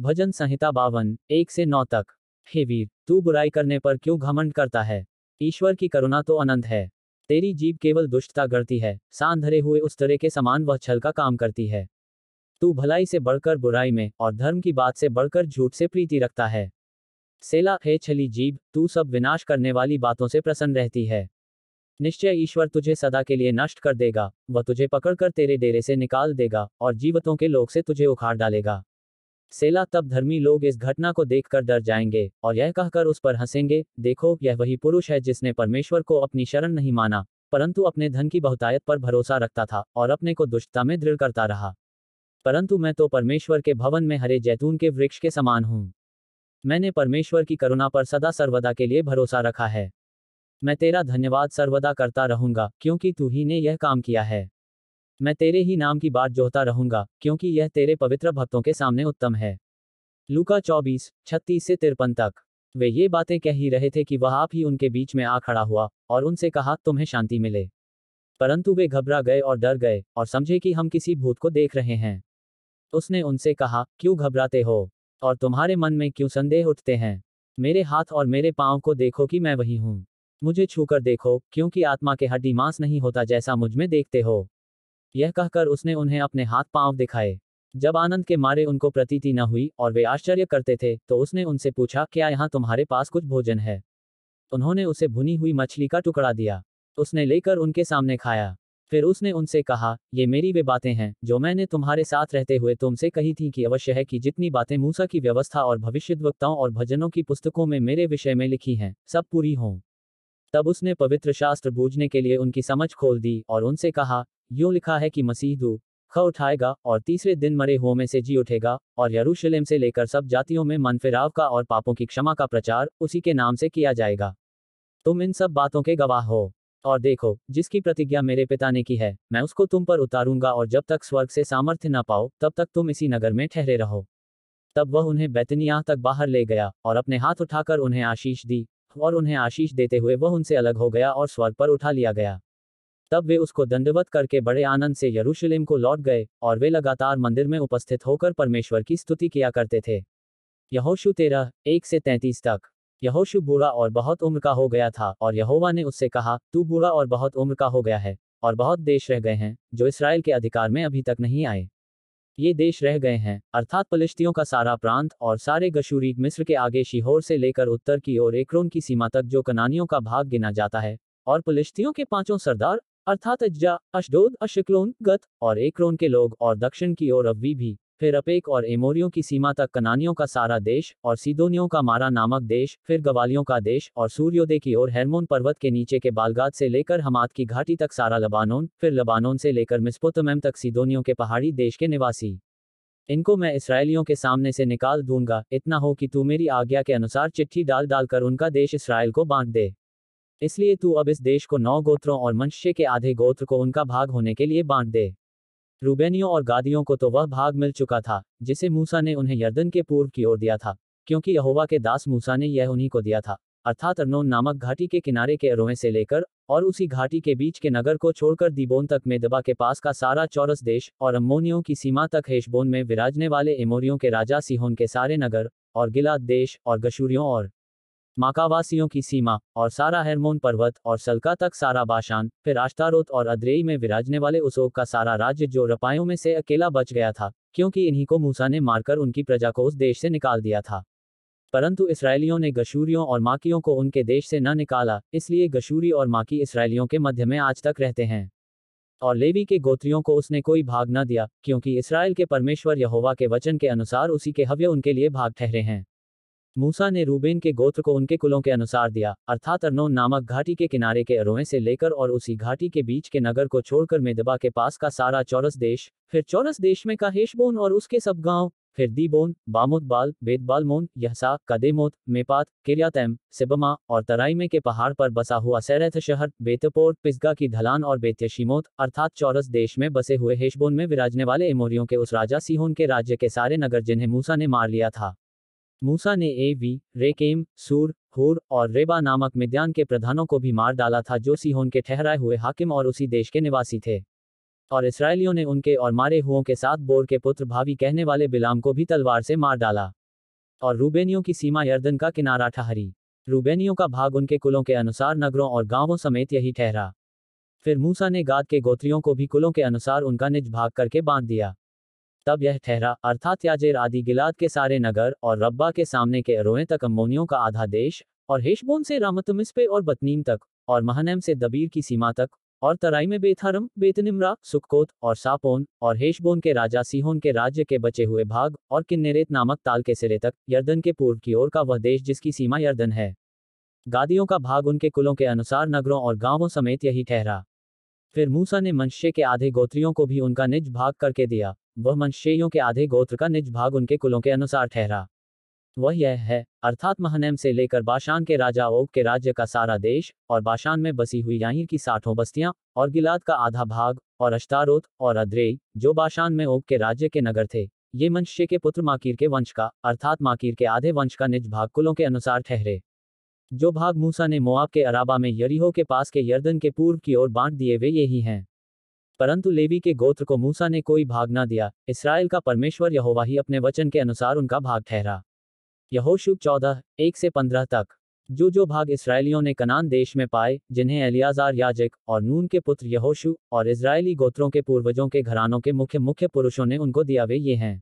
भजन संहिता बावन एक से नौ तक हे वीर तू बुराई करने पर क्यों घमंड करता है ईश्वर की करुणा तो अनंत है तेरी जीव केवल दुष्टता करती है धरे हुए उस तरह के समान वह छल का काम करती है तू भलाई से बढ़कर बुराई में और धर्म की बात से बढ़कर झूठ से प्रीति रखता है सेला हे छली जीव तू सब विनाश करने वाली बातों से प्रसन्न रहती है निश्चय ईश्वर तुझे सदा के लिए नष्ट कर देगा वह तुझे पकड़कर तेरे डेरे से निकाल देगा और जीवतों के लोक से तुझे उखाड़ डालेगा सेला तब धर्मी लोग इस घटना को देखकर डर जाएंगे और यह कहकर उस पर हंसेंगे देखो यह वही पुरुष है जिसने परमेश्वर को अपनी शरण नहीं माना परंतु अपने धन की बहुतायत पर भरोसा रखता था और अपने को दुष्टता में दृढ़ करता रहा परंतु मैं तो परमेश्वर के भवन में हरे जैतून के वृक्ष के समान हूँ मैंने परमेश्वर की करुणा पर सदा सर्वदा के लिए भरोसा रखा है मैं तेरा धन्यवाद सर्वदा करता रहूंगा क्योंकि तू ही ने यह काम किया है मैं तेरे ही नाम की बात जोहता रहूंगा क्योंकि यह तेरे पवित्र भक्तों के सामने उत्तम है लुका चौबीस छत्तीस से तिरपन तक वे ये बातें कह ही रहे थे कि वह आप ही उनके बीच में आ खड़ा हुआ और उनसे कहा तुम्हें शांति मिले परंतु वे घबरा गए और डर गए और समझे कि हम किसी भूत को देख रहे हैं उसने उनसे कहा क्यों घबराते हो और तुम्हारे मन में क्यों संदेह उठते हैं मेरे हाथ और मेरे पाँव को देखो कि मैं वही हूँ मुझे छूकर देखो क्योंकि आत्मा के हड्डी मांस नहीं होता जैसा मुझ में देखते हो यह कहकर उसने उन्हें अपने हाथ पांव दिखाए जब आनंद के मारे उनको प्रतीति न हुई और वे आश्चर्य करते थे तो उसने उनसे पूछा क्या यहाँ तुम्हारे पास कुछ भोजन है उन्होंने उसे भुनी हुई मछली का टुकड़ा दिया उसने लेकर उनके सामने खाया फिर उसने उनसे कहा ये मेरी वे बातें हैं जो मैंने तुम्हारे साथ रहते हुए तुमसे कही थी कि अवश्य है कि जितनी बातें मूसा की व्यवस्था और वक्ताओं और भजनों की पुस्तकों में मेरे विषय में लिखी हैं सब पूरी हों तब उसने पवित्र शास्त्र बूझने के लिए उनकी समझ खोल दी और उनसे कहा यूं लिखा है कि मसीह दू ख उठाएगा और तीसरे दिन मरे हुओं में से जी उठेगा और यरूशलेम से लेकर सब जातियों में मनफिराव का और पापों की क्षमा का प्रचार उसी के नाम से किया जाएगा तुम इन सब बातों के गवाह हो और देखो जिसकी प्रतिज्ञा मेरे पिता ने की है मैं उसको तुम पर उतारूंगा और जब तक स्वर्ग से सामर्थ्य न पाओ तब तक तुम इसी नगर में ठहरे रहो तब वह उन्हें बैतनिया तक बाहर ले गया और अपने हाथ उठाकर उन्हें आशीष दी और उन्हें आशीष देते हुए वह उनसे अलग हो गया और स्वर्ग पर उठा लिया गया तब वे उसको दंडवत करके बड़े आनंद से यरूशलेम को लौट गए और वे लगातार मंदिर में उपस्थित होकर परमेश्वर की स्तुति किया करते थे यहोशु तेरह एक से तैंतीस तक यहोशु बूढ़ा और बहुत उम्र का हो गया था और यहोवा ने उससे कहा तू बूढ़ा और बहुत उम्र का हो गया है और बहुत देश रह गए हैं जो इसराइल के अधिकार में अभी तक नहीं आए ये देश रह गए हैं अर्थात पलिश्तियों का सारा प्रांत और सारे गशूरी मिस्र के आगे शिहोर से लेकर उत्तर की ओर एकरोन की सीमा तक जो कनानियों का भाग गिना जाता है और पलिश्तियों के पांचों सरदार अर्थात अज्जा अशडोद अशिक्लोन गत और एकरोन के लोग और दक्षिण की ओर अव्वी भी फिर अपेक और एमोरियों की सीमा तक कनानियों का सारा देश और सीदोनियों का मारा नामक देश फिर गवालियों का देश और सूर्योदय की ओर हेरमोन पर्वत के नीचे के बालगात से लेकर हमाद की घाटी तक सारा लबानोन फिर लबानोन से लेकर मिसपोतम तक सीदोनियों के पहाड़ी देश के निवासी इनको मैं इसराइलियों के सामने से निकाल दूंगा इतना हो कि तू मेरी आज्ञा के अनुसार चिट्ठी डाल डालकर उनका देश इसराइल को बांट दे इसलिए तू अब इस देश को नौ गोत्रों और मनुष्य के आधे गोत्र को उनका भाग होने के लिए बांट दे रूबेनियों और गादियों को तो वह भाग मिल चुका था जिसे मूसा ने उन्हें यर्दन के पूर्व की ओर दिया था क्योंकि यहोवा के दास मूसा ने यह उन्हीं को दिया था अर्थात अरनोन नामक घाटी के किनारे के अरोहे से लेकर और उसी घाटी के बीच के नगर को छोड़कर दीबोन तक मेदबा के पास का सारा चौरस देश और अम्मोनियों की सीमा तक हेशबोन में विराजने वाले एमोरियों के राजा सिहोन के सारे नगर और गिलाद देश और गशूरियों और माकावासियों की सीमा और सारा हेरमोन पर्वत और सलका तक सारा बाशान फिर आश्तारोत और अद्रेई में विराजने वाले उसोक का सारा राज्य जो रपायों में से अकेला बच गया था क्योंकि इन्हीं को मूसा ने मारकर उनकी प्रजा को उस देश से निकाल दिया था परंतु इसराइलियों ने गशूरियों और माकियों को उनके देश से न निकाला इसलिए गशूरी और माकी इसराइलियों के मध्य में आज तक रहते हैं और लेवी के गोत्रियों को उसने कोई भाग न दिया क्योंकि इसराइल के परमेश्वर यहोवा के वचन के अनुसार उसी के हव्य उनके लिए भाग ठहरे हैं मूसा ने रूबेन के गोत्र को उनके कुलों के अनुसार दिया अर्थात अरनोन नामक घाटी के किनारे के अरोहे से लेकर और उसी घाटी के बीच के नगर को छोड़कर मेदबा के पास का सारा चौरस देश फिर चौरस देश में का हेशबोन और उसके सब गांव फिर दीबोन बामुदबाल बेदबालमोन यहसा कदेमोत मेपात किरियातैम सिबमा और तराइमे के पहाड़ पर बसा हुआ सैरथ शहर बेतपोर पिस्गा की ढलान और बेत्यशीमोत अर्थात चौरस देश में बसे हुए हेशबोन में विराजने वाले एमोरियों के उस राजा सीहोन के राज्य के सारे नगर जिन्हें मूसा ने मार लिया था मूसा ने ए वी रेकेम सूर हुर और रेबा नामक मिद्यान के प्रधानों को भी मार डाला था जो सीहोन के ठहराए हुए हाकिम और उसी देश के निवासी थे और इसराइलियों ने उनके और मारे हुओं के साथ बोर के पुत्र भावी कहने वाले बिलाम को भी तलवार से मार डाला और रूबेनियों की सीमा यर्दन का किनारा ठहरी रूबेनियों का भाग उनके कुलों के अनुसार नगरों और गांवों समेत यही ठहरा फिर मूसा ने गाद के गोत्रियों को भी कुलों के अनुसार उनका निज भाग करके बांध दिया तब यह ठहरा अर्थात याजेर आदि गिलाद के सारे नगर और रब्बा के सामने के अरोए तक अम्बोनियों का आधा देश और हेशबोन से रामतमिसपे और बतनीम तक और महनम से दबीर की सीमा तक और तराई में बेथारम बेतनिमरा सुखकोत और सापोन और हेशबोन के राजा सीहोन के राज्य के बचे हुए भाग और किन्नेरेत नामक ताल के सिरे तक यर्दन के पूर्व की ओर का वह देश जिसकी सीमा यर्दन है गादियों का भाग उनके कुलों के अनुसार नगरों और गांवों समेत यही ठहरा फिर मूसा ने मनुष्य के आधे गोत्रियों को भी उनका निज भाग करके दिया वह मनशेयों के आधे गोत्र का निज भाग उनके कुलों के अनुसार ठहरा वह यह है अर्थात महनैम से लेकर बाशान के राजा ओग के राज्य का सारा देश और बाशान में बसी हुई याहिर की साठों बस्तियां और गिलाद का आधा भाग और अश्तारोत और अद्रे जो बाशान में ओग के राज्य के नगर थे ये मनुष्य के पुत्र माकीर के वंश का अर्थात माकीर के आधे वंश का निज भाग कुलों के अनुसार ठहरे जो भाग मूसा ने मोआब के अराबा में यरीहो के पास के यर्दन के पूर्व की ओर बांट दिए वे यही हैं परंतु लेवी के गोत्र को मूसा ने कोई भाग ना दिया इसराइल का परमेश्वर यहोवा ही अपने वचन के अनुसार उनका भाग ठहरा यहोशुभ चौदह एक से पंद्रह तक जो जो भाग इसराइलियों ने कनान देश में पाए जिन्हें एलियाजार याजक और नून के पुत्र यहोशु और इसराइली गोत्रों के पूर्वजों के घरानों के मुख्य मुख्य पुरुषों ने उनको दिया वे ये हैं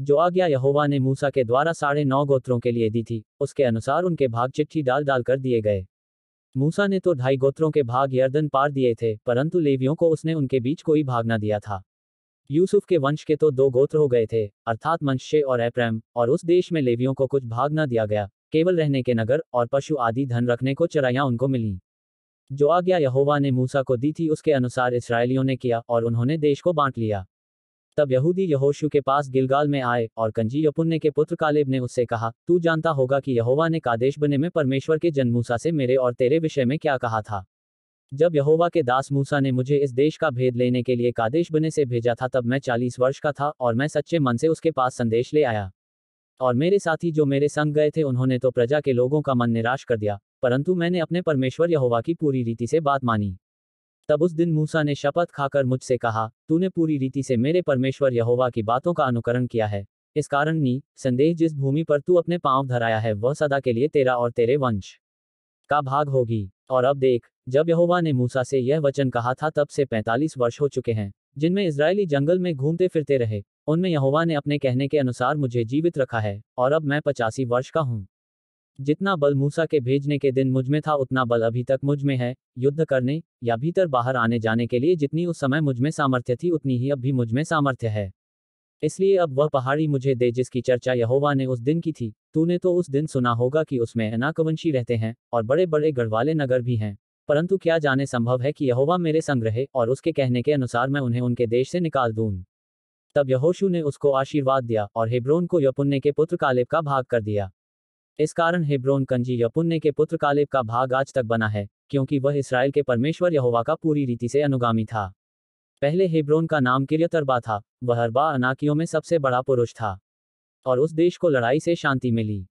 जो आज्ञा यहोवा ने मूसा के द्वारा साढ़े नौ गोत्रों के लिए दी थी उसके अनुसार उनके भाग चिट्ठी डाल डाल कर दिए गए मूसा ने तो ढाई गोत्रों के भाग यर्दन पार दिए थे परंतु लेवियों को उसने उनके बीच कोई भाग न दिया था यूसुफ के वंश के तो दो गोत्र हो गए थे अर्थात मंशे और एप्रैम और उस देश में लेवियों को कुछ भाग न दिया गया केवल रहने के नगर और पशु आदि धन रखने को चराइयां उनको मिली जो आज्ञा यहोवा ने मूसा को दी थी उसके अनुसार इसराइलियों ने किया और उन्होंने देश को बांट लिया तब यहूदी यहोशु के पास गिलगाल में आए और कंजी यपुन्ने के पुत्र कालेब ने उससे कहा तू जानता होगा कि यहोवा ने कादेश बने में परमेश्वर के जन्मूसा से मेरे और तेरे विषय में क्या कहा था जब यहोवा के दास मूसा ने मुझे इस देश का भेद लेने के लिए कादेश बने से भेजा था तब मैं चालीस वर्ष का था और मैं सच्चे मन से उसके पास संदेश ले आया और मेरे साथी जो मेरे संग गए थे उन्होंने तो प्रजा के लोगों का मन निराश कर दिया परंतु मैंने अपने परमेश्वर यहोवा की पूरी रीति से बात मानी तब उस दिन मूसा ने शपथ खाकर मुझसे कहा तूने पूरी रीति से मेरे परमेश्वर यहोवा की बातों का अनुकरण किया है इस कारण नी संदेह जिस भूमि पर तू अपने पांव धराया है वह सदा के लिए तेरा और तेरे वंश का भाग होगी और अब देख जब यहोवा ने मूसा से यह वचन कहा था तब से 45 वर्ष हो चुके हैं जिनमें इसराइली जंगल में घूमते फिरते रहे उनमें यहोवा ने अपने कहने के अनुसार मुझे जीवित रखा है और अब मैं पचासी वर्ष का हूँ जितना बल मूसा के भेजने के दिन मुझ में था उतना बल अभी तक मुझ में है युद्ध करने या भीतर बाहर आने जाने के लिए जितनी उस समय मुझ में सामर्थ्य थी उतनी ही अब भी मुझ में सामर्थ्य है इसलिए अब वह पहाड़ी मुझे दे जिसकी चर्चा यहोवा ने उस दिन की थी तूने तो उस दिन सुना होगा कि उसमें अनाकवंशी रहते हैं और बड़े बड़े गढ़वाले नगर भी हैं परंतु क्या जाने संभव है कि यहोवा मेरे संग रहे और उसके कहने के अनुसार मैं उन्हें उनके देश से निकाल दूं तब यहोशू ने उसको आशीर्वाद दिया और हेब्रोन को यपुन्ने के पुत्र कालेब का भाग कर दिया इस कारण हेब्रोन कंजी या पुण्य के पुत्र कालेब का भाग आज तक बना है क्योंकि वह इसराइल के परमेश्वर यहोवा का पूरी रीति से अनुगामी था पहले हेब्रोन का नाम किरियत था वह अरबा अनाकियों में सबसे बड़ा पुरुष था और उस देश को लड़ाई से शांति मिली